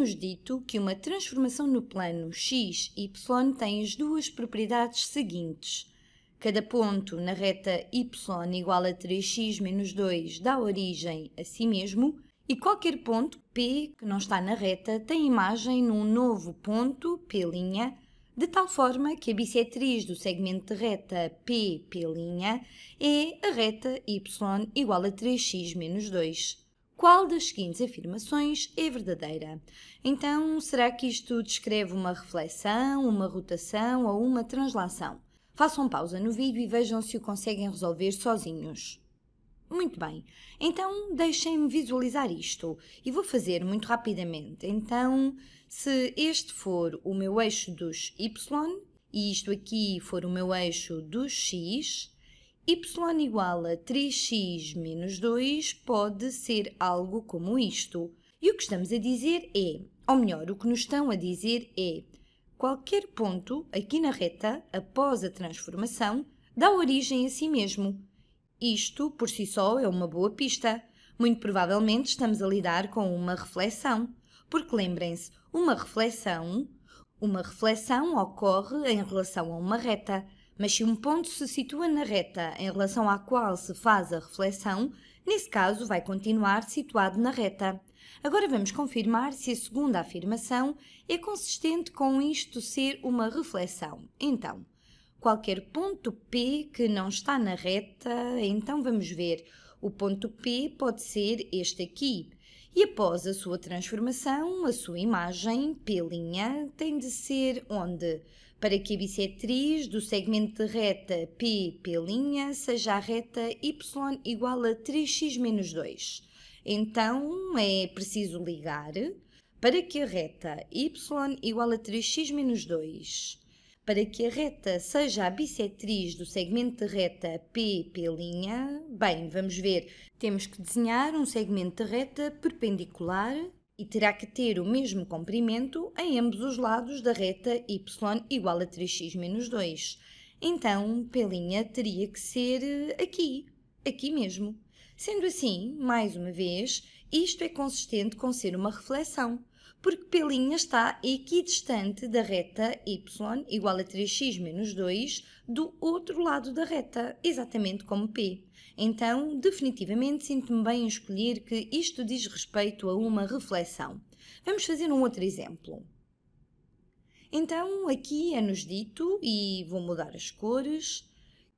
foi-nos dito que uma transformação no plano x y tem as duas propriedades seguintes. Cada ponto na reta y igual a 3x menos 2 dá origem a si mesmo e qualquer ponto P que não está na reta tem imagem num novo ponto P', de tal forma que a bissetriz do segmento de reta P' é a reta y igual a 3x menos 2 qual das seguintes afirmações é verdadeira? Então, será que isto descreve uma reflexão, uma rotação ou uma translação? Façam pausa no vídeo e vejam se o conseguem resolver sozinhos. Muito bem, então deixem-me visualizar isto e vou fazer muito rapidamente. Então, se este for o meu eixo dos y e isto aqui for o meu eixo dos x, y igual a 3x menos 2 pode ser algo como isto. E o que estamos a dizer é, ou melhor, o que nos estão a dizer é qualquer ponto aqui na reta, após a transformação, dá origem a si mesmo. Isto, por si só, é uma boa pista. Muito provavelmente estamos a lidar com uma reflexão. Porque lembrem-se, uma reflexão, uma reflexão ocorre em relação a uma reta. Mas se um ponto se situa na reta em relação à qual se faz a reflexão, nesse caso vai continuar situado na reta. Agora vamos confirmar se a segunda afirmação é consistente com isto ser uma reflexão. Então, qualquer ponto P que não está na reta, então vamos ver. O ponto P pode ser este aqui. E após a sua transformação, a sua imagem P' tem de ser onde? para que a é bissetriz do segmento de reta P, seja a reta Y igual a 3x menos 2. Então, é preciso ligar para que a reta y igual a 3x menos 2, para que a reta seja a bissetriz do segmento de reta P, bem, vamos ver, temos que desenhar um segmento de reta perpendicular e terá que ter o mesmo comprimento em ambos os lados da reta y igual a 3x menos 2. Então, P' teria que ser eh, aqui, aqui mesmo. Sendo assim, mais uma vez, isto é consistente com ser uma reflexão, porque Pelinha está equidistante da reta y igual a 3x menos 2 do outro lado da reta, exatamente como P. Então, definitivamente, sinto-me bem em escolher que isto diz respeito a uma reflexão. Vamos fazer um outro exemplo. Então, aqui é-nos dito, e vou mudar as cores,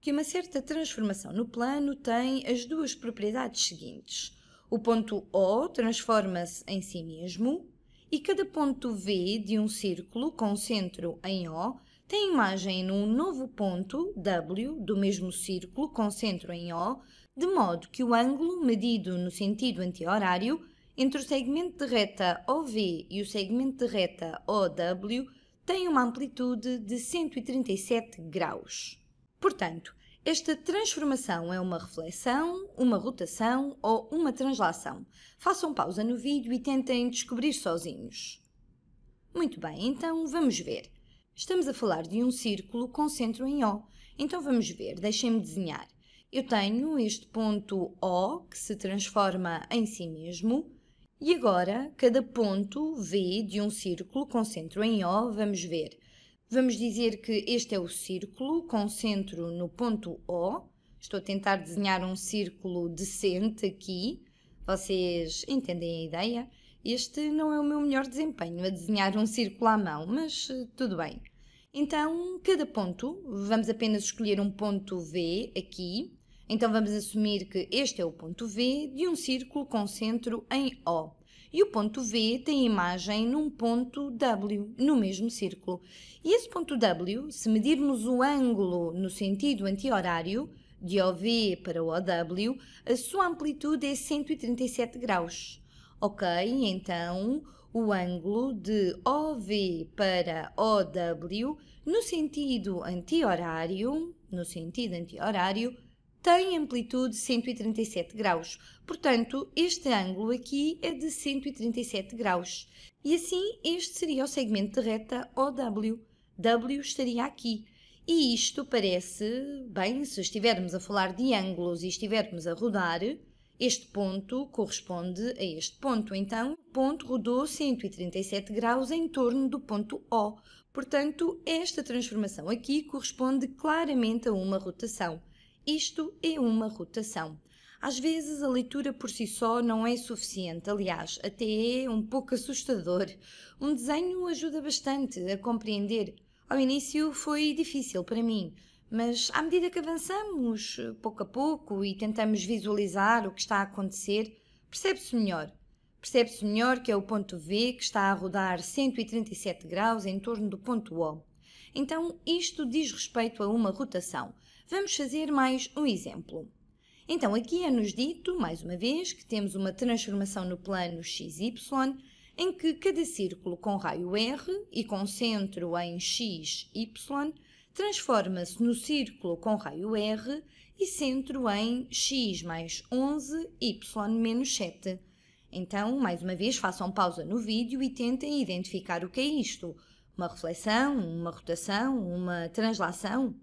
que uma certa transformação no plano tem as duas propriedades seguintes. O ponto O transforma-se em si mesmo e cada ponto V de um círculo com centro em O tem imagem num novo ponto W do mesmo círculo com centro em O, de modo que o ângulo medido no sentido anti-horário entre o segmento de reta OV e o segmento de reta OW tem uma amplitude de 137 graus. Portanto, esta transformação é uma reflexão, uma rotação ou uma translação. Façam pausa no vídeo e tentem descobrir sozinhos. Muito bem, então vamos ver. Estamos a falar de um círculo com centro em O. Então vamos ver, deixem-me desenhar. Eu tenho este ponto O que se transforma em si mesmo. E agora, cada ponto V de um círculo com centro em O, vamos ver. Vamos dizer que este é o círculo, concentro no ponto O. Estou a tentar desenhar um círculo decente aqui. Vocês entendem a ideia? Este não é o meu melhor desempenho a desenhar um círculo à mão, mas eh, tudo bem. Então, cada ponto, vamos apenas escolher um ponto V aqui. Então, vamos assumir que este é o ponto V de um círculo com centro em O e o ponto V tem imagem num ponto W, no mesmo círculo. E esse ponto W, se medirmos o ângulo no sentido anti-horário, de OV para OW, a sua amplitude é 137 graus. Ok, então o ângulo de OV para OW no sentido anti-horário, no sentido anti-horário, tem amplitude 137 graus. Portanto, este ângulo aqui é de 137 graus. E assim, este seria o segmento de reta OW. W estaria aqui. E isto parece, bem, se estivermos a falar de ângulos e estivermos a rodar, este ponto corresponde a este ponto. Então, o ponto rodou 137 graus em torno do ponto O. Portanto, esta transformação aqui corresponde claramente a uma rotação. Isto é uma rotação. Às vezes a leitura por si só não é suficiente, aliás, até é um pouco assustador. Um desenho ajuda bastante a compreender. Ao início foi difícil para mim, mas à medida que avançamos, pouco a pouco, e tentamos visualizar o que está a acontecer, percebe-se melhor. Percebe-se melhor que é o ponto V que está a rodar 137 graus em torno do ponto O. Então, isto diz respeito a uma rotação. Vamos fazer mais um exemplo. Então, aqui é-nos dito, mais uma vez, que temos uma transformação no plano XY, em que cada círculo com raio R e com centro em X, Y, transforma-se no círculo com raio R e centro em x mais 11, y menos 7. Então, mais uma vez, façam pausa no vídeo e tentem identificar o que é isto. Uma reflexão, uma rotação, uma translação?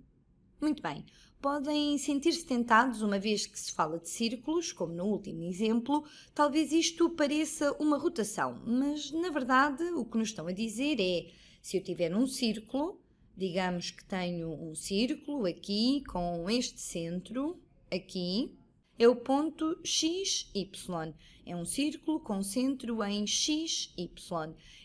Muito bem, podem sentir-se tentados, uma vez que se fala de círculos, como no último exemplo, talvez isto pareça uma rotação, mas na verdade o que nos estão a dizer é: se eu tiver um círculo, digamos que tenho um círculo aqui com este centro aqui, é o ponto XY. É um círculo com centro em XY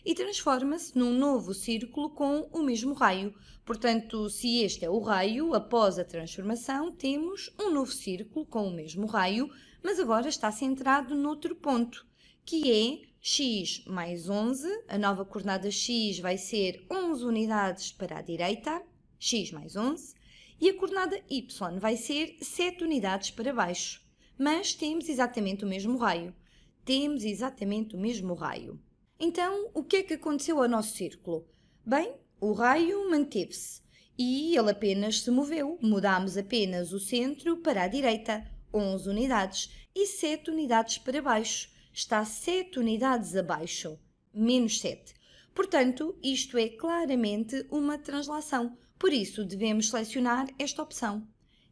e transforma-se num novo círculo com o mesmo raio. Portanto, se este é o raio, após a transformação temos um novo círculo com o mesmo raio, mas agora está centrado noutro ponto, que é x mais 11, a nova coordenada x vai ser 11 unidades para a direita, x mais 11, e a coordenada y vai ser 7 unidades para baixo mas temos exatamente o mesmo raio. Temos exatamente o mesmo raio. Então, o que é que aconteceu ao nosso círculo? Bem, o raio manteve-se e ele apenas se moveu. Mudámos apenas o centro para a direita, 11 unidades, e 7 unidades para baixo. Está 7 unidades abaixo, menos 7. Portanto, isto é claramente uma translação, por isso devemos selecionar esta opção.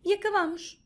E acabamos.